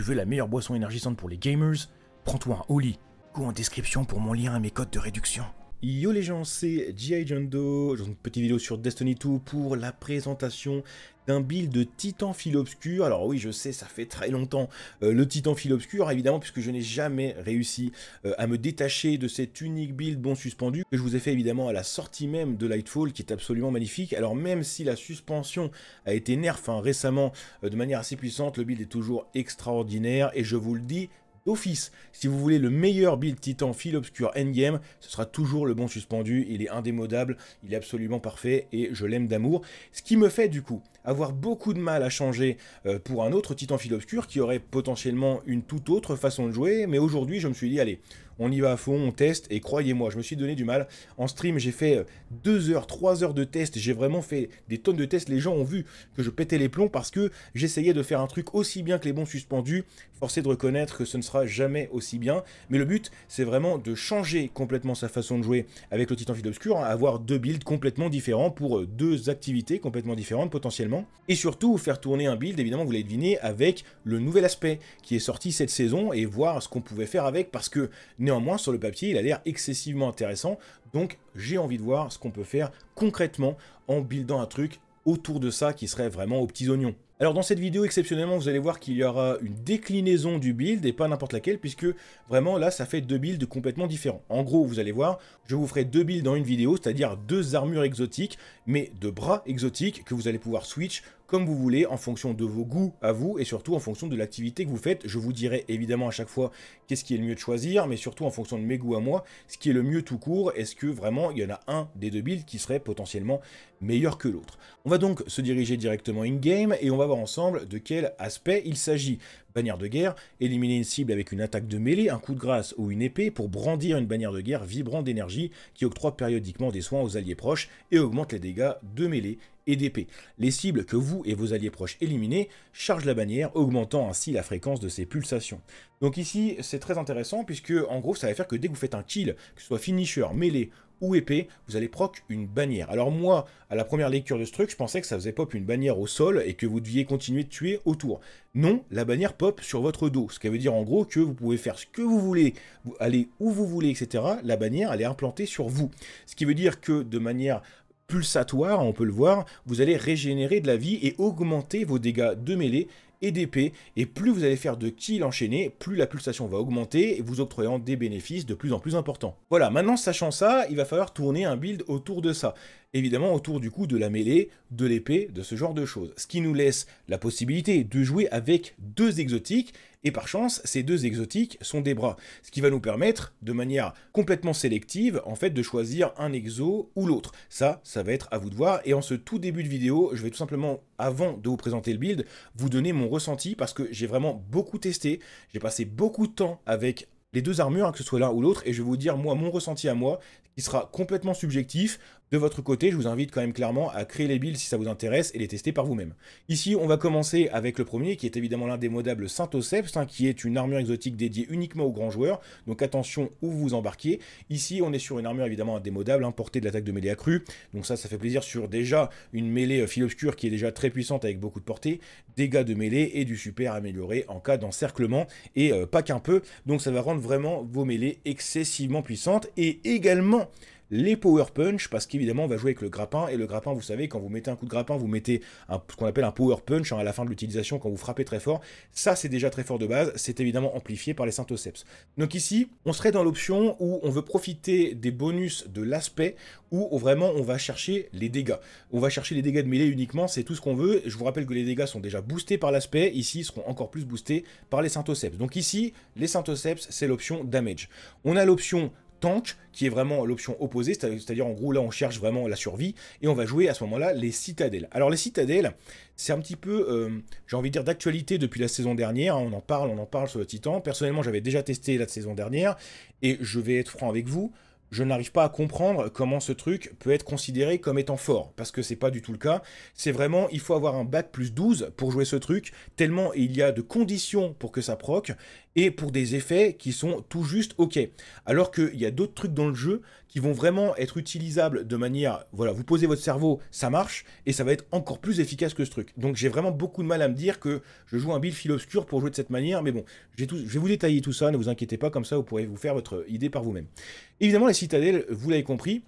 tu veux la meilleure boisson énergisante pour les gamers, prends-toi un Oli. ou en description pour mon lien et mes codes de réduction. Yo les gens, c'est G.I. Jondo, dans une petite vidéo sur Destiny 2 pour la présentation d'un build de Titan Fil Obscur. Alors oui, je sais, ça fait très longtemps euh, le Titan Fil Obscur, évidemment, puisque je n'ai jamais réussi euh, à me détacher de cet unique build bon suspendu que je vous ai fait évidemment à la sortie même de Lightfall, qui est absolument magnifique. Alors même si la suspension a été nerf récemment euh, de manière assez puissante, le build est toujours extraordinaire, et je vous le dis, Office, Si vous voulez le meilleur build titan fil obscur endgame, ce sera toujours le bon suspendu, il est indémodable, il est absolument parfait et je l'aime d'amour. Ce qui me fait du coup avoir beaucoup de mal à changer euh, pour un autre titan fil obscur qui aurait potentiellement une toute autre façon de jouer, mais aujourd'hui je me suis dit allez, on y va à fond, on teste, et croyez-moi, je me suis donné du mal. En stream, j'ai fait 2 euh, heures, 3 heures de test, j'ai vraiment fait des tonnes de tests, les gens ont vu que je pétais les plombs parce que j'essayais de faire un truc aussi bien que les bons suspendus, forcé de reconnaître que ce ne sera jamais aussi bien, mais le but, c'est vraiment de changer complètement sa façon de jouer avec le Titan Fil Obscur, hein, avoir deux builds complètement différents pour euh, deux activités complètement différentes potentiellement, et surtout faire tourner un build, évidemment, vous l'avez deviné, avec le nouvel aspect qui est sorti cette saison, et voir ce qu'on pouvait faire avec, parce que, néanmoins, Néanmoins, sur le papier, il a l'air excessivement intéressant. Donc, j'ai envie de voir ce qu'on peut faire concrètement en buildant un truc autour de ça qui serait vraiment aux petits oignons. Alors dans cette vidéo, exceptionnellement, vous allez voir qu'il y aura une déclinaison du build et pas n'importe laquelle, puisque vraiment là, ça fait deux builds complètement différents. En gros, vous allez voir, je vous ferai deux builds dans une vidéo, c'est-à-dire deux armures exotiques, mais de bras exotiques que vous allez pouvoir switch comme vous voulez, en fonction de vos goûts à vous et surtout en fonction de l'activité que vous faites. Je vous dirai évidemment à chaque fois qu'est-ce qui est le mieux de choisir, mais surtout en fonction de mes goûts à moi, ce qui est le mieux tout court. Est-ce que vraiment il y en a un des deux builds qui serait potentiellement meilleur que l'autre On va donc se diriger directement in-game et on va voir ensemble de quel aspect il s'agit bannière de guerre, éliminer une cible avec une attaque de mêlée, un coup de grâce ou une épée pour brandir une bannière de guerre vibrant d'énergie qui octroie périodiquement des soins aux alliés proches et augmente les dégâts de mêlée d'épée. Les cibles que vous et vos alliés proches éliminez chargent la bannière, augmentant ainsi la fréquence de ses pulsations. Donc ici, c'est très intéressant puisque en gros, ça va faire que dès que vous faites un kill, que ce soit finisher, mêlé ou épée, vous allez proc une bannière. Alors moi, à la première lecture de ce truc, je pensais que ça faisait pop une bannière au sol et que vous deviez continuer de tuer autour. Non, la bannière pop sur votre dos, ce qui veut dire en gros que vous pouvez faire ce que vous voulez, vous allez où vous voulez, etc. La bannière, elle est implantée sur vous. Ce qui veut dire que de manière pulsatoire, on peut le voir, vous allez régénérer de la vie et augmenter vos dégâts de mêlée et d'épée, et plus vous allez faire de kills enchaînés, plus la pulsation va augmenter, et vous octroyant des bénéfices de plus en plus importants. Voilà, maintenant sachant ça, il va falloir tourner un build autour de ça. Évidemment autour du coup de la mêlée, de l'épée, de ce genre de choses. Ce qui nous laisse la possibilité de jouer avec deux exotiques, et par chance, ces deux exotiques sont des bras, ce qui va nous permettre, de manière complètement sélective, en fait, de choisir un exo ou l'autre. Ça, ça va être à vous de voir. Et en ce tout début de vidéo, je vais tout simplement, avant de vous présenter le build, vous donner mon ressenti parce que j'ai vraiment beaucoup testé. J'ai passé beaucoup de temps avec les deux armures, hein, que ce soit l'un ou l'autre, et je vais vous dire moi mon ressenti à moi, qui sera complètement subjectif. De votre côté, je vous invite quand même clairement à créer les builds si ça vous intéresse et les tester par vous-même. Ici, on va commencer avec le premier qui est évidemment l'indémodable saint oseps hein, qui est une armure exotique dédiée uniquement aux grands joueurs, donc attention où vous embarquez. Ici, on est sur une armure évidemment indémodable, hein, portée de l'attaque de mêlée accrue, donc ça, ça fait plaisir sur déjà une mêlée euh, fil qui est déjà très puissante avec beaucoup de portée, dégâts de mêlée et du super amélioré en cas d'encerclement, et euh, pas qu'un peu, donc ça va rendre vraiment vos mêlées excessivement puissantes, et également les power punch, parce qu'évidemment on va jouer avec le grappin, et le grappin, vous savez, quand vous mettez un coup de grappin, vous mettez ce qu'on appelle un power punch hein, à la fin de l'utilisation, quand vous frappez très fort, ça c'est déjà très fort de base, c'est évidemment amplifié par les synthoceps. Donc ici, on serait dans l'option où on veut profiter des bonus de l'aspect, où oh, vraiment on va chercher les dégâts. On va chercher les dégâts de mêlée uniquement, c'est tout ce qu'on veut, je vous rappelle que les dégâts sont déjà boostés par l'aspect, ici ils seront encore plus boostés par les synthoceps. Donc ici, les synthoceps, c'est l'option damage. On a l'option tank, qui est vraiment l'option opposée, c'est-à-dire en gros là on cherche vraiment la survie, et on va jouer à ce moment-là les citadelles. Alors les citadelles, c'est un petit peu, euh, j'ai envie de dire, d'actualité depuis la saison dernière, hein, on en parle, on en parle sur le Titan, personnellement j'avais déjà testé la saison dernière, et je vais être franc avec vous, je n'arrive pas à comprendre comment ce truc peut être considéré comme étant fort, parce que c'est pas du tout le cas. C'est vraiment, il faut avoir un bac plus 12 pour jouer ce truc, tellement il y a de conditions pour que ça proc, et pour des effets qui sont tout juste ok. Alors qu'il y a d'autres trucs dans le jeu qui vont vraiment être utilisables de manière, voilà, vous posez votre cerveau, ça marche, et ça va être encore plus efficace que ce truc. Donc j'ai vraiment beaucoup de mal à me dire que je joue un build fil obscur pour jouer de cette manière, mais bon, je vais vous détailler tout ça, ne vous inquiétez pas, comme ça vous pourrez vous faire votre idée par vous-même. Évidemment, la citadelle, vous l'avez compris,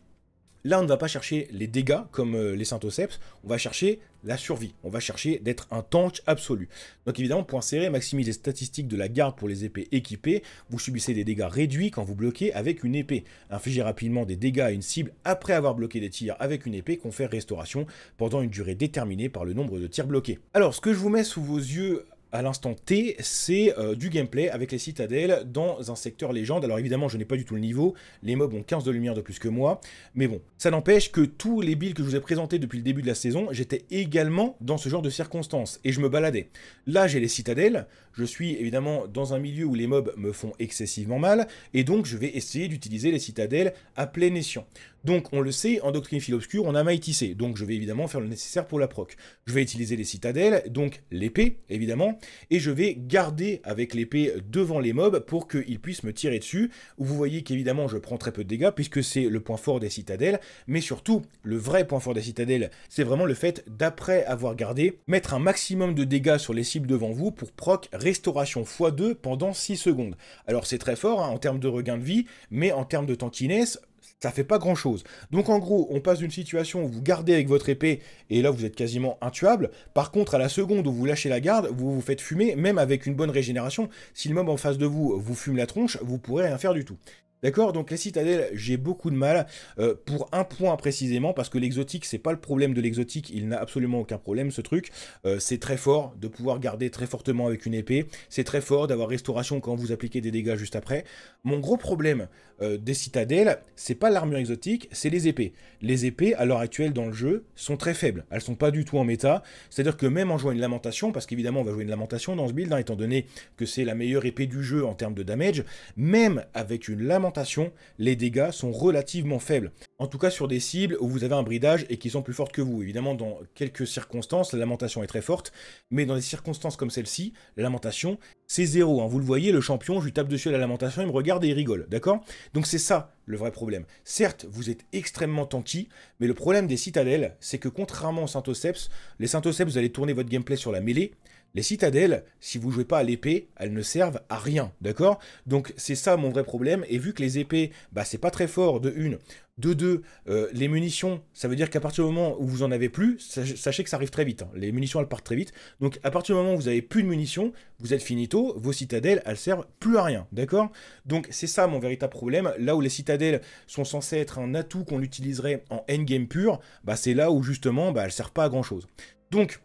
Là, on ne va pas chercher les dégâts comme euh, les Synthoceps, on va chercher la survie, on va chercher d'être un tank absolu. Donc évidemment, point serré, maximisez les statistiques de la garde pour les épées équipées, vous subissez des dégâts réduits quand vous bloquez avec une épée. Infligez rapidement des dégâts à une cible après avoir bloqué des tirs avec une épée confère restauration pendant une durée déterminée par le nombre de tirs bloqués. Alors, ce que je vous mets sous vos yeux à l'instant T, c'est euh, du gameplay avec les citadelles dans un secteur légende. Alors évidemment, je n'ai pas du tout le niveau, les mobs ont 15 de lumière de plus que moi, mais bon, ça n'empêche que tous les builds que je vous ai présentés depuis le début de la saison, j'étais également dans ce genre de circonstances, et je me baladais. Là, j'ai les citadelles, je suis évidemment dans un milieu où les mobs me font excessivement mal, et donc je vais essayer d'utiliser les citadelles à plein escient. Donc, on le sait, en doctrine fil on a maïtissé, Donc, je vais évidemment faire le nécessaire pour la proc. Je vais utiliser les citadelles, donc l'épée, évidemment, et je vais garder avec l'épée devant les mobs pour qu'ils puissent me tirer dessus. Vous voyez qu'évidemment, je prends très peu de dégâts puisque c'est le point fort des citadelles, mais surtout, le vrai point fort des citadelles, c'est vraiment le fait d'après avoir gardé, mettre un maximum de dégâts sur les cibles devant vous pour proc restauration x2 pendant 6 secondes. Alors, c'est très fort hein, en termes de regain de vie, mais en termes de tankiness, ça fait pas grand chose. Donc en gros, on passe d'une situation où vous gardez avec votre épée et là vous êtes quasiment intuable. Par contre, à la seconde où vous lâchez la garde, vous vous faites fumer, même avec une bonne régénération. Si le mob en face de vous euh, vous fume la tronche, vous pourrez rien faire du tout. D'accord Donc la citadelle j'ai beaucoup de mal euh, pour un point précisément, parce que l'exotique, c'est pas le problème de l'exotique, il n'a absolument aucun problème ce truc. Euh, c'est très fort de pouvoir garder très fortement avec une épée, c'est très fort d'avoir restauration quand vous appliquez des dégâts juste après. Mon gros problème euh, des citadelles, c'est pas l'armure exotique, c'est les épées. Les épées, à l'heure actuelle dans le jeu, sont très faibles. Elles sont pas du tout en méta. C'est-à-dire que même en jouant une lamentation, parce qu'évidemment on va jouer une lamentation dans ce build, hein, étant donné que c'est la meilleure épée du jeu en termes de damage, même avec une lamentation, les dégâts sont relativement faibles. En tout cas sur des cibles où vous avez un bridage et qui sont plus fortes que vous. Évidemment, dans quelques circonstances, la lamentation est très forte, mais dans des circonstances comme celle-ci, la lamentation, c'est zéro. Hein. Vous le voyez, le champion, je lui tape dessus à la lamentation, il me regarde et il rigole, d'accord Donc c'est ça le vrai problème. Certes, vous êtes extrêmement tanky, mais le problème des citadelles, c'est que contrairement aux synthoseps, les synthoseps, vous allez tourner votre gameplay sur la mêlée, les citadelles, si vous jouez pas à l'épée, elles ne servent à rien, d'accord Donc c'est ça mon vrai problème, et vu que les épées, bah c'est pas très fort de une, de deux, euh, les munitions, ça veut dire qu'à partir du moment où vous en avez plus, sachez que ça arrive très vite. Hein. Les munitions, elles partent très vite. Donc à partir du moment où vous avez plus de munitions, vous êtes finito, vos citadelles, elles servent plus à rien, d'accord Donc c'est ça mon véritable problème. Là où les citadelles sont censées être un atout qu'on utiliserait en endgame pur, bah c'est là où justement, bah, elles servent pas à grand chose. Donc,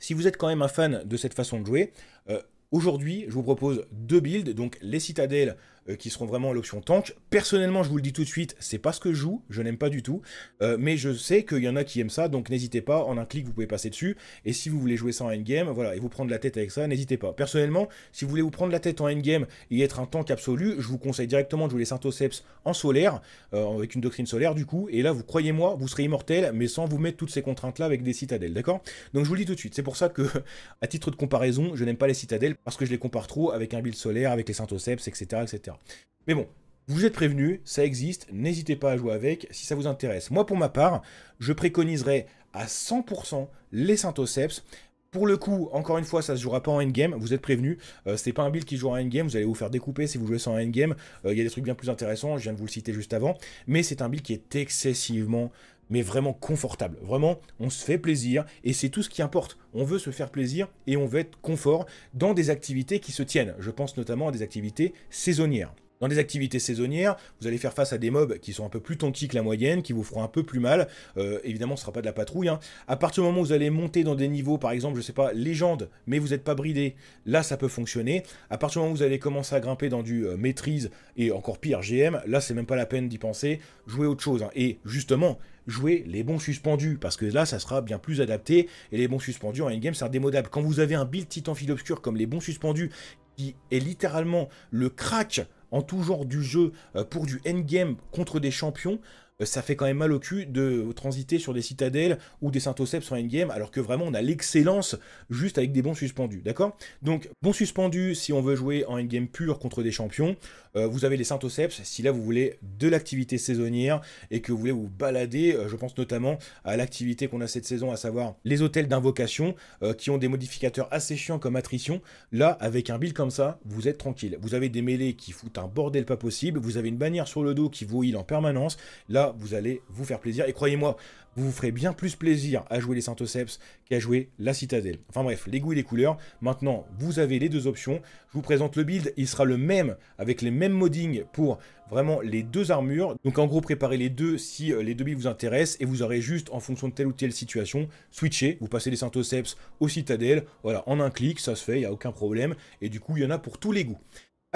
si vous êtes quand même un fan de cette façon de jouer, euh, aujourd'hui, je vous propose deux builds, donc les citadelles euh, qui seront vraiment l'option tank. Personnellement, je vous le dis tout de suite, c'est pas ce que je joue, je n'aime pas du tout, euh, mais je sais qu'il y en a qui aiment ça, donc n'hésitez pas, en un clic, vous pouvez passer dessus, et si vous voulez jouer ça en endgame, voilà, et vous prendre la tête avec ça, n'hésitez pas. Personnellement, si vous voulez vous prendre la tête en endgame et être un tank absolu, je vous conseille directement de jouer les Synthoseps en solaire, euh, avec une doctrine solaire du coup, et là, vous croyez-moi, vous serez immortel, mais sans vous mettre toutes ces contraintes-là avec des citadelles, d'accord Donc je vous le dis tout de suite, c'est pour ça que, à titre de comparaison, je n'aime pas les citadelles, parce que je les compare trop avec un build solaire, avec les Synthoseps, etc., etc. Mais bon, vous êtes prévenus, ça existe, n'hésitez pas à jouer avec si ça vous intéresse. Moi, pour ma part, je préconiserais à 100% les Synthoceps. Pour le coup, encore une fois, ça se jouera pas en endgame, vous êtes prévenus. Euh, ce c'est pas un build qui jouera en endgame, vous allez vous faire découper si vous jouez sans en endgame. Euh, il y a des trucs bien plus intéressants, je viens de vous le citer juste avant. Mais c'est un build qui est excessivement mais vraiment confortable. Vraiment, on se fait plaisir et c'est tout ce qui importe. On veut se faire plaisir et on veut être confort dans des activités qui se tiennent. Je pense notamment à des activités saisonnières. Dans des activités saisonnières, vous allez faire face à des mobs qui sont un peu plus tanky que la moyenne, qui vous feront un peu plus mal. Euh, évidemment, ce sera pas de la patrouille. Hein. À partir du moment où vous allez monter dans des niveaux, par exemple, je sais pas, légende, mais vous n'êtes pas bridé, là, ça peut fonctionner. À partir du moment où vous allez commencer à grimper dans du euh, maîtrise et encore pire GM, là, c'est même pas la peine d'y penser. Jouez autre chose. Hein. Et justement, Jouer les bons suspendus, parce que là, ça sera bien plus adapté, et les bons suspendus en endgame, c'est démodable. Quand vous avez un build titan fil obscur comme les bons suspendus, qui est littéralement le crack en tout genre du jeu euh, pour du endgame contre des champions, euh, ça fait quand même mal au cul de transiter sur des citadelles ou des saint sur en endgame, alors que vraiment on a l'excellence juste avec des bons suspendus, d'accord Donc, bons suspendus si on veut jouer en endgame pur contre des champions, euh, vous avez les Saint-Oseps, si là vous voulez de l'activité saisonnière et que vous voulez vous balader, euh, je pense notamment à l'activité qu'on a cette saison, à savoir les hôtels d'invocation euh, qui ont des modificateurs assez chiants comme attrition. Là, avec un build comme ça, vous êtes tranquille. Vous avez des mêlées qui foutent un bordel pas possible, vous avez une bannière sur le dos qui vous heal en permanence. Là, vous allez vous faire plaisir. Et croyez-moi, vous vous ferez bien plus plaisir à jouer les Saint-Oceps qu'à jouer la Citadelle. Enfin bref, les goûts et les couleurs. Maintenant, vous avez les deux options. Je vous présente le build, il sera le même avec les mêmes moddings pour vraiment les deux armures. Donc en gros, préparez les deux si euh, les deux builds vous intéressent et vous aurez juste en fonction de telle ou telle situation, switcher, vous passez les Saint-Oceps aux Citadelles, voilà, en un clic, ça se fait, il n'y a aucun problème. Et du coup, il y en a pour tous les goûts.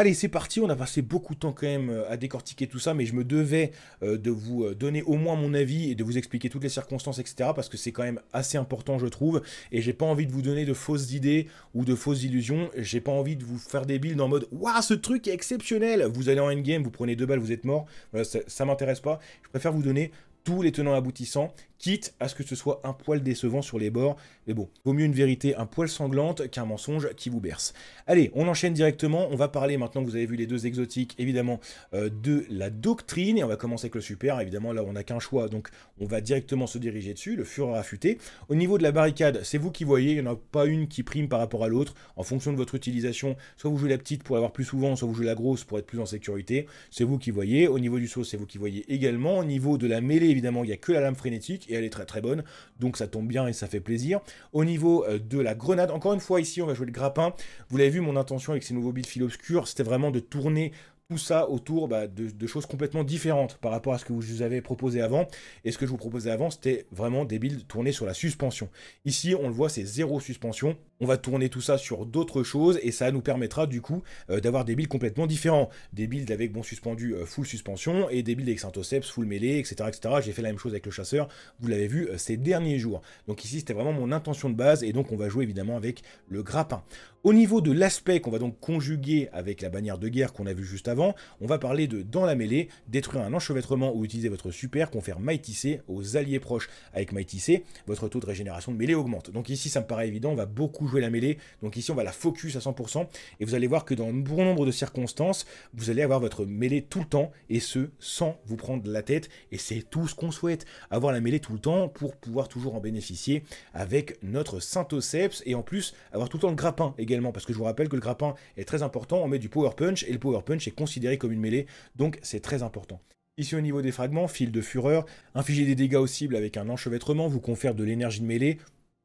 Allez, c'est parti, on a passé beaucoup de temps quand même euh, à décortiquer tout ça, mais je me devais euh, de vous euh, donner au moins mon avis et de vous expliquer toutes les circonstances, etc. Parce que c'est quand même assez important, je trouve, et j'ai pas envie de vous donner de fausses idées ou de fausses illusions, j'ai pas envie de vous faire des builds en mode « Waouh, ce truc est exceptionnel !» Vous allez en endgame, vous prenez deux balles, vous êtes mort, ça, ça m'intéresse pas. Je préfère vous donner tous les tenants aboutissants quitte à ce que ce soit un poil décevant sur les bords, mais bon, vaut mieux une vérité un poil sanglante qu'un mensonge qui vous berce. Allez, on enchaîne directement, on va parler maintenant que vous avez vu les deux exotiques, évidemment, euh, de la doctrine, et on va commencer avec le super, évidemment là on n'a qu'un choix, donc on va directement se diriger dessus, le fureur affûté. Au niveau de la barricade, c'est vous qui voyez, il n'y en a pas une qui prime par rapport à l'autre, en fonction de votre utilisation, soit vous jouez la petite pour avoir plus souvent, soit vous jouez la grosse pour être plus en sécurité, c'est vous qui voyez, au niveau du saut c'est vous qui voyez également, au niveau de la mêlée évidemment il n'y a que la lame frénétique, et elle est très très bonne, donc ça tombe bien et ça fait plaisir. Au niveau euh, de la grenade, encore une fois ici on va jouer le grappin, vous l'avez vu mon intention avec ces nouveaux builds fil obscur, c'était vraiment de tourner tout ça autour bah, de, choses complètement différentes par rapport à ce que vous, je vous avais proposé avant. Et ce que je vous proposais avant, c'était vraiment des builds tournés sur la suspension. Ici, on le voit, c'est zéro suspension on va tourner tout ça sur d'autres choses et ça nous permettra du coup euh, d'avoir des builds complètement différents. Des builds avec bon suspendu euh, full suspension et des builds avec santoceps full mêlée, etc. etc. J'ai fait la même chose avec le chasseur, vous l'avez vu euh, ces derniers jours. Donc ici c'était vraiment mon intention de base et donc on va jouer évidemment avec le grappin. Au niveau de l'aspect qu'on va donc conjuguer avec la bannière de guerre qu'on a vu juste avant, on va parler de dans la mêlée, détruire un enchevêtrement ou utiliser votre super confère Mighty C aux alliés proches. Avec Mighty C, votre taux de régénération de mêlée augmente. Donc ici ça me paraît évident, on va beaucoup la mêlée. Donc ici, on va la focus à 100%. Et vous allez voir que dans un bon nombre de circonstances, vous allez avoir votre mêlée tout le temps. Et ce, sans vous prendre la tête. Et c'est tout ce qu'on souhaite. Avoir la mêlée tout le temps pour pouvoir toujours en bénéficier avec notre Synthoseps. Et en plus, avoir tout le temps le grappin également. Parce que je vous rappelle que le grappin est très important. On met du power punch. Et le power punch est considéré comme une mêlée. Donc c'est très important. Ici au niveau des fragments, fil de fureur, infliger des dégâts aux cibles avec un enchevêtrement vous confère de l'énergie de mêlée,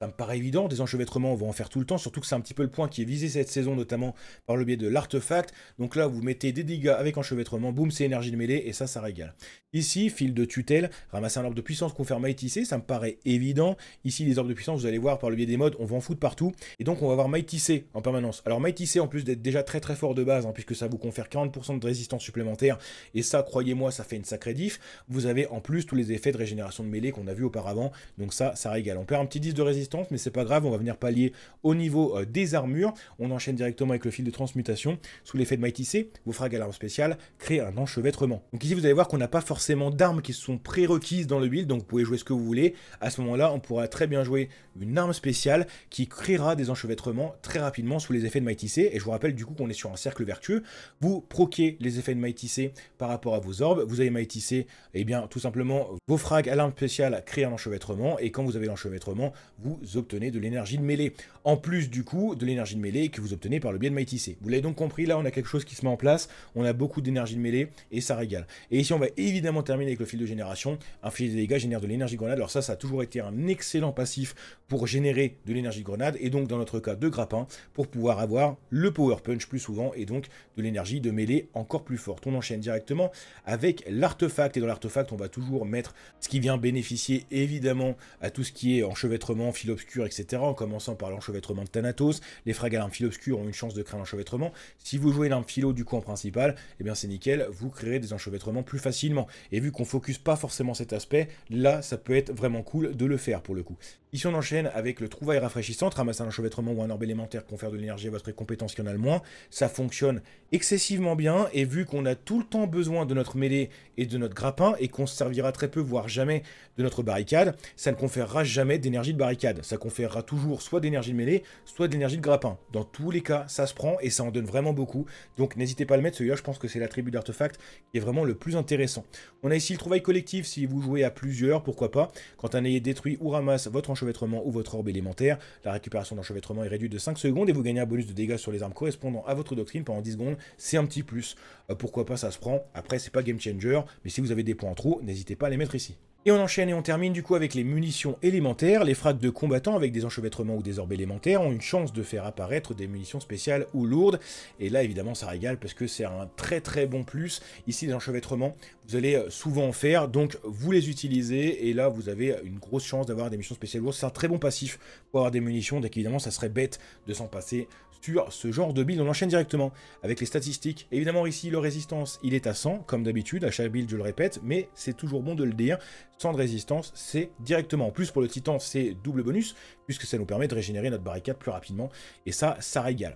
bah, me paraît évident, des enchevêtrements, on va en faire tout le temps, surtout que c'est un petit peu le point qui est visé cette saison, notamment par le biais de l'artefact. Donc là, vous mettez des dégâts avec enchevêtrement, boum, c'est énergie de mêlée, et ça, ça régale. Ici, fil de tutelle, ramasser un orbe de puissance qu'on fait maïtissé, ça me paraît évident. Ici, les orbes de puissance, vous allez voir par le biais des modes, on va en foutre partout, et donc on va avoir maïtissé en permanence. Alors maïtissé, en plus d'être déjà très très fort de base, hein, puisque ça vous confère 40% de résistance supplémentaire, et ça, croyez-moi, ça fait une sacrée diff. Vous avez en plus tous les effets de régénération de mêlée qu'on a vu auparavant, donc ça, ça régale. On perd un petit 10 de résistance mais c'est pas grave, on va venir pallier au niveau euh, des armures. On enchaîne directement avec le fil de transmutation. Sous l'effet de Mighty C, vos frags à l'arme spéciale créent un enchevêtrement. Donc ici, vous allez voir qu'on n'a pas forcément d'armes qui sont prérequises dans le build, donc vous pouvez jouer ce que vous voulez. À ce moment-là, on pourra très bien jouer une arme spéciale qui créera des enchevêtrements très rapidement sous les effets de Mighty C. Et je vous rappelle du coup qu'on est sur un cercle vertueux. Vous proquez les effets de Mighty C par rapport à vos orbes. Vous avez Mighty C, et eh bien tout simplement, vos frags à l'arme spéciale créent un enchevêtrement. Et quand vous avez l'enchevêtrement, vous obtenez de l'énergie de mêlée. En plus du coup de l'énergie de mêlée que vous obtenez par le biais de Mighty C. Vous l'avez donc compris, là on a quelque chose qui se met en place, on a beaucoup d'énergie de mêlée et ça régale. Et ici on va évidemment terminer avec le fil de génération. Un fil de dégâts génère de l'énergie grenade. Alors ça, ça a toujours été un excellent passif pour générer de l'énergie grenade et donc dans notre cas de grappin pour pouvoir avoir le power punch plus souvent et donc de l'énergie de mêlée encore plus forte. On enchaîne directement avec l'artefact et dans l'artefact on va toujours mettre ce qui vient bénéficier évidemment à tout ce qui est enchevêtrement, obscur, etc., en commençant par l'enchevêtrement de Thanatos. Les frags à fil obscur ont une chance de créer l'enchevêtrement Si vous jouez l'un philo du coup en principal, et eh bien c'est nickel, vous créerez des enchevêtrements plus facilement. Et vu qu'on focus pas forcément cet aspect, là ça peut être vraiment cool de le faire pour le coup. Ici, on enchaîne avec le trouvaille rafraîchissant, ramasser un enchevêtrement ou un orbe élémentaire, confère de l'énergie à votre compétence qui en a le moins. Ça fonctionne excessivement bien, et vu qu'on a tout le temps besoin de notre mêlée et de notre grappin, et qu'on se servira très peu, voire jamais, de notre barricade, ça ne conférera jamais d'énergie de barricade. Ça conférera toujours soit d'énergie de mêlée, soit d'énergie de grappin. Dans tous les cas, ça se prend, et ça en donne vraiment beaucoup. Donc n'hésitez pas à le mettre, celui-là, je pense que c'est l'attribut d'artefact qui est vraiment le plus intéressant. On a ici le trouvaille collectif, si vous jouez à plusieurs, pourquoi pas. Quand un ayez détruit ou ramasse votre enchevêtrement, ou votre orbe élémentaire. La récupération d'enchevêtrement est réduite de 5 secondes et vous gagnez un bonus de dégâts sur les armes correspondant à votre doctrine pendant 10 secondes. C'est un petit plus. Euh, pourquoi pas, ça se prend. Après, c'est pas game changer, mais si vous avez des points en trop, n'hésitez pas à les mettre ici. Et on enchaîne et on termine du coup avec les munitions élémentaires. Les frags de combattants avec des enchevêtrements ou des orbes élémentaires ont une chance de faire apparaître des munitions spéciales ou lourdes. Et là évidemment ça régale parce que c'est un très très bon plus. Ici les enchevêtrements, vous allez euh, souvent en faire, donc vous les utilisez et là vous avez une grosse chance d'avoir des munitions spéciales lourdes. C'est un très bon passif pour avoir des munitions, donc évidemment ça serait bête de s'en passer, sur ce genre de build, on enchaîne directement avec les statistiques. Évidemment ici, le résistance, il est à 100, comme d'habitude, à chaque build je le répète, mais c'est toujours bon de le dire, 100 de résistance, c'est directement. En plus, pour le titan, c'est double bonus, puisque ça nous permet de régénérer notre barricade plus rapidement, et ça, ça régale.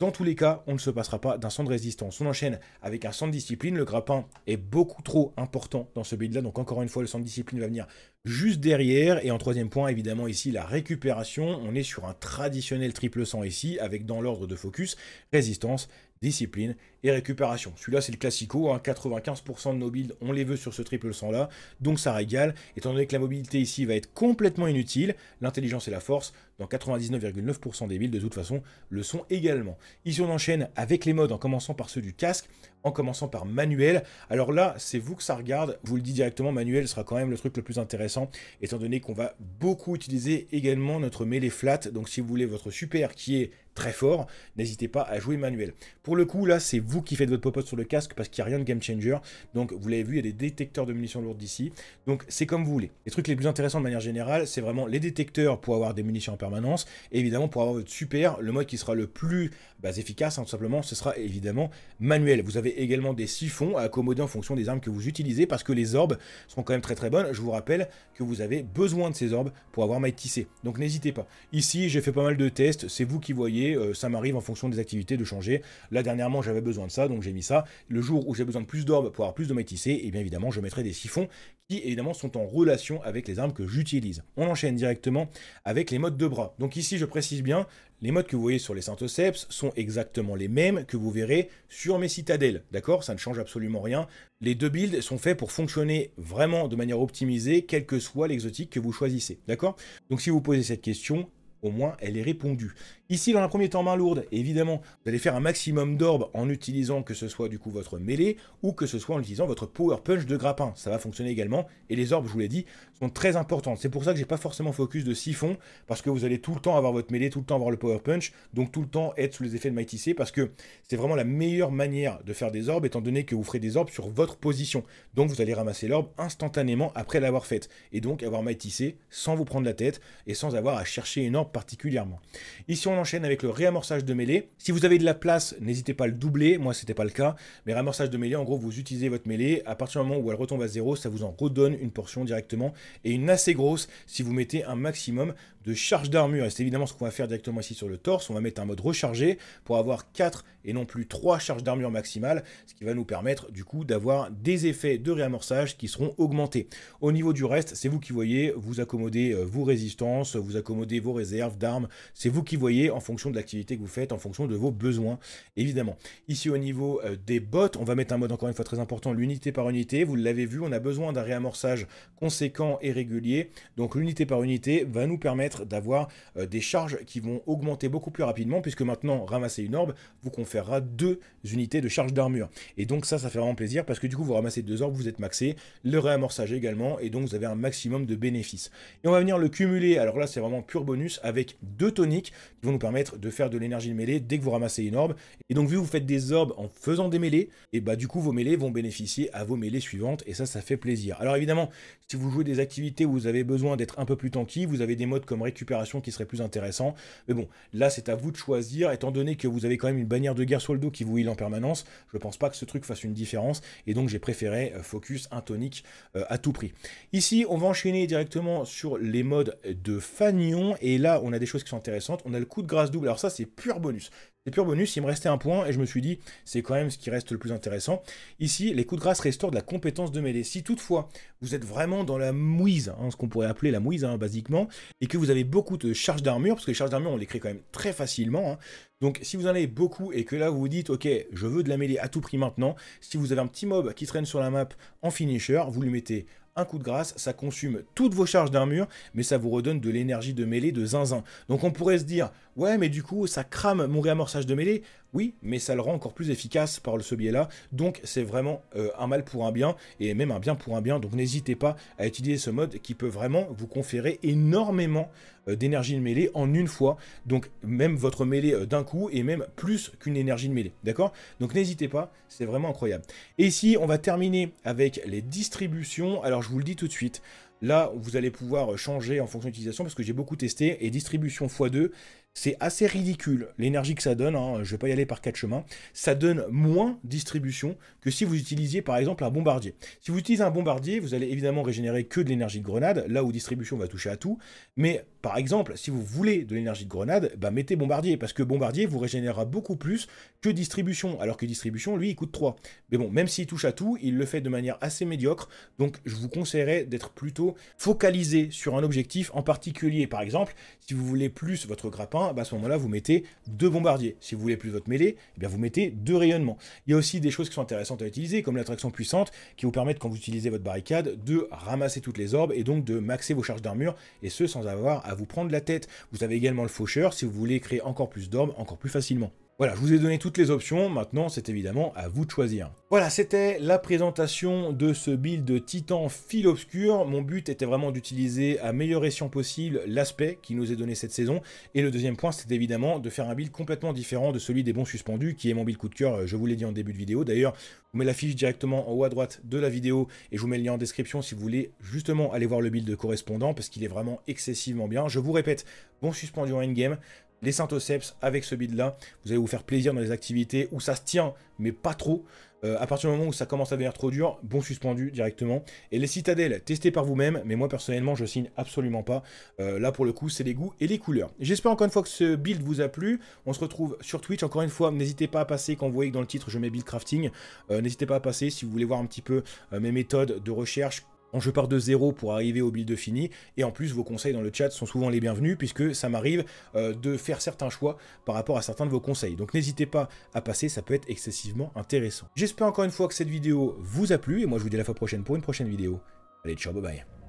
Dans tous les cas, on ne se passera pas d'un 100 de résistance. On enchaîne avec un 100 de discipline. Le grappin est beaucoup trop important dans ce build-là. Donc encore une fois, le 100 de discipline va venir juste derrière. Et en troisième point, évidemment, ici, la récupération. On est sur un traditionnel triple 100 ici, avec dans l'ordre de focus, résistance, discipline et récupération. Celui-là, c'est le classico. Hein, 95% de nos builds, on les veut sur ce triple 100 là. Donc ça régale. Étant donné que la mobilité ici va être complètement inutile, l'intelligence et la force, dans 99,9% des builds, de toute façon, le sont également. Ici, on enchaîne avec les modes en commençant par ceux du casque, en commençant par manuel. Alors là, c'est vous que ça regarde. vous le dis directement, manuel sera quand même le truc le plus intéressant, étant donné qu'on va beaucoup utiliser également notre mêlée flat. Donc si vous voulez votre super qui est très fort, n'hésitez pas à jouer manuel. Pour le coup, là, c'est vous qui faites votre popote sur le casque parce qu'il n'y a rien de game changer. Donc vous l'avez vu, il y a des détecteurs de munitions lourdes ici. Donc c'est comme vous voulez. Les trucs les plus intéressants de manière générale, c'est vraiment les détecteurs pour avoir des munitions en permanence. Et évidemment, pour avoir votre super, le mode qui sera le plus bah, efficace, hein, tout simplement, ce sera évidemment manuel. Vous avez également des siphons à accommoder en fonction des armes que vous utilisez parce que les orbes seront quand même très très bonnes. Je vous rappelle que vous avez besoin de ces orbes pour avoir Mighty C. Donc n'hésitez pas. Ici, j'ai fait pas mal de tests. C'est vous qui voyez. Euh, ça m'arrive en fonction des activités de changer. Là, dernièrement, j'avais besoin de ça, donc j'ai mis ça. Le jour où j'ai besoin de plus d'orbes pour avoir plus de métissés, et eh bien évidemment, je mettrai des siphons qui évidemment sont en relation avec les armes que j'utilise. On enchaîne directement avec les modes de bras. Donc ici, je précise bien, les modes que vous voyez sur les syntoceps sont exactement les mêmes que vous verrez sur mes citadelles, d'accord Ça ne change absolument rien. Les deux builds sont faits pour fonctionner vraiment de manière optimisée, quel que soit l'exotique que vous choisissez, d'accord Donc si vous posez cette question, au moins elle est répondue. Ici, dans un premier temps, main lourde, évidemment, vous allez faire un maximum d'orbes en utilisant que ce soit du coup votre mêlée ou que ce soit en utilisant votre power punch de grappin. Ça va fonctionner également. Et les orbes, je vous l'ai dit, sont très importantes. C'est pour ça que j'ai pas forcément focus de siphon parce que vous allez tout le temps avoir votre mêlée, tout le temps avoir le power punch, donc tout le temps être sous les effets de Mighty C parce que c'est vraiment la meilleure manière de faire des orbes étant donné que vous ferez des orbes sur votre position. Donc vous allez ramasser l'orbe instantanément après l'avoir faite et donc avoir Mighty C sans vous prendre la tête et sans avoir à chercher une orbe particulièrement. Ici, on a chaîne avec le réamorçage de mêlée. Si vous avez de la place, n'hésitez pas à le doubler. Moi, c'était pas le cas. Mais réamorçage de mêlée, en gros, vous utilisez votre mêlée. À partir du moment où elle retombe à zéro, ça vous en redonne une portion directement et une assez grosse si vous mettez un maximum de charge d'armure. Et c'est évidemment ce qu'on va faire directement ici sur le torse. On va mettre un mode rechargé pour avoir 4 et non plus 3 charges d'armure maximales, ce qui va nous permettre du coup d'avoir des effets de réamorçage qui seront augmentés. Au niveau du reste, c'est vous qui voyez, vous accommodez euh, vos résistances, vous accommodez vos réserves d'armes, c'est vous qui voyez en fonction de l'activité que vous faites, en fonction de vos besoins, évidemment. Ici au niveau euh, des bottes on va mettre un mode encore une fois très important, l'unité par unité. Vous l'avez vu, on a besoin d'un réamorçage conséquent et régulier. Donc l'unité par unité va nous permettre d'avoir euh, des charges qui vont augmenter beaucoup plus rapidement, puisque maintenant, ramasser une orbe vous conférera deux unités de charge d'armure. Et donc ça, ça fait vraiment plaisir, parce que du coup, vous ramassez deux orbes, vous êtes maxé, le réamorçage également, et donc vous avez un maximum de bénéfices. Et on va venir le cumuler, alors là, c'est vraiment pur bonus, avec deux toniques, qui vont nous permettre de faire de l'énergie de mêlée dès que vous ramassez une orbe. Et donc, vu que vous faites des orbes en faisant des mêlées, et eh bah ben, du coup, vos mêlées vont bénéficier à vos mêlées suivantes, et ça, ça fait plaisir. Alors évidemment, si vous jouez des activités où vous avez besoin d'être un peu plus tanky, vous avez des modes comme récupération qui serait plus intéressant. Mais bon, là c'est à vous de choisir, étant donné que vous avez quand même une bannière de guerre sur le dos qui vous heal en permanence, je pense pas que ce truc fasse une différence, et donc j'ai préféré euh, focus un tonique euh, à tout prix. Ici, on va enchaîner directement sur les modes de Fanion, et là on a des choses qui sont intéressantes, on a le coup de grâce double, alors ça c'est pur bonus, c'est pur bonus, il me restait un point et je me suis dit, c'est quand même ce qui reste le plus intéressant. Ici, les coups de grâce restaurent de la compétence de mêlée. Si toutefois, vous êtes vraiment dans la mouise, hein, ce qu'on pourrait appeler la mouise, hein, basiquement, et que vous avez beaucoup de charges d'armure, parce que les charges d'armure, on les crée quand même très facilement. Hein. Donc si vous en avez beaucoup et que là, vous vous dites, ok, je veux de la mêlée à tout prix maintenant, si vous avez un petit mob qui traîne sur la map en finisher, vous lui mettez un coup de grâce, ça consomme toutes vos charges d'armure, mais ça vous redonne de l'énergie de mêlée de zinzin. Donc on pourrait se dire, ouais, mais du coup, ça crame mon réamorçage de mêlée. Oui, mais ça le rend encore plus efficace par ce biais-là. Donc c'est vraiment euh, un mal pour un bien, et même un bien pour un bien. Donc n'hésitez pas à utiliser ce mode qui peut vraiment vous conférer énormément euh, d'énergie de mêlée en une fois. Donc même votre mêlée euh, d'un coup et même plus qu'une énergie de mêlée. D'accord Donc n'hésitez pas, c'est vraiment incroyable. Et ici, on va terminer avec les distributions. Alors je vous le dis tout de suite. Là, vous allez pouvoir changer en fonction d'utilisation parce que j'ai beaucoup testé et distribution x2, c'est assez ridicule l'énergie que ça donne. Hein. je vais pas y aller par quatre chemins. Ça donne moins distribution que si vous utilisiez par exemple un bombardier. Si vous utilisez un bombardier, vous allez évidemment régénérer que de l'énergie de grenade, là où distribution va toucher à tout, mais par exemple, si vous voulez de l'énergie de grenade, bah, mettez Bombardier, parce que Bombardier vous régénérera beaucoup plus que Distribution, alors que Distribution, lui, il coûte 3. Mais bon, même s'il touche à tout, il le fait de manière assez médiocre, donc je vous conseillerais d'être plutôt focalisé sur un objectif en particulier. Par exemple, si vous voulez plus votre grappin, bah, à ce moment-là, vous mettez 2 Bombardiers. Si vous voulez plus votre mêlée, eh bien vous mettez deux rayonnements. Il y a aussi des choses qui sont intéressantes à utiliser, comme l'attraction puissante, qui vous permettent, quand vous utilisez votre barricade, de ramasser toutes les orbes et donc de maxer vos charges d'armure, et ce, sans avoir à à vous prendre la tête. Vous avez également le faucheur si vous voulez créer encore plus d'hommes encore plus facilement. Voilà, je vous ai donné toutes les options, maintenant c'est évidemment à vous de choisir. Voilà, c'était la présentation de ce build Titan fil obscur. Mon but était vraiment d'utiliser à meilleure escient possible l'aspect qui nous est donné cette saison. Et le deuxième point, c'était évidemment de faire un build complètement différent de celui des bons suspendus, qui est mon build coup de cœur, je vous l'ai dit en début de vidéo. D'ailleurs, je vous mets la fiche directement en haut à droite de la vidéo et je vous mets le lien en description si vous voulez justement aller voir le build correspondant parce qu'il est vraiment excessivement bien. Je vous répète, bon suspendu en endgame, les Synthoceps avec ce build là. Vous allez vous faire plaisir dans les activités où ça se tient, mais pas trop. Euh, à partir du moment où ça commence à devenir trop dur, bon suspendu directement. Et les citadelles, testez par vous-même, mais moi personnellement, je signe absolument pas. Euh, là, pour le coup, c'est les goûts et les couleurs. J'espère encore une fois que ce build vous a plu. On se retrouve sur Twitch. Encore une fois, n'hésitez pas à passer quand vous voyez que dans le titre, je mets build crafting. Euh, n'hésitez pas à passer si vous voulez voir un petit peu mes méthodes de recherche, on je pars de zéro pour arriver au build fini, et en plus vos conseils dans le chat sont souvent les bienvenus, puisque ça m'arrive euh, de faire certains choix par rapport à certains de vos conseils. Donc n'hésitez pas à passer, ça peut être excessivement intéressant. J'espère encore une fois que cette vidéo vous a plu, et moi je vous dis à la fois prochaine pour une prochaine vidéo. Allez, ciao, bye bye.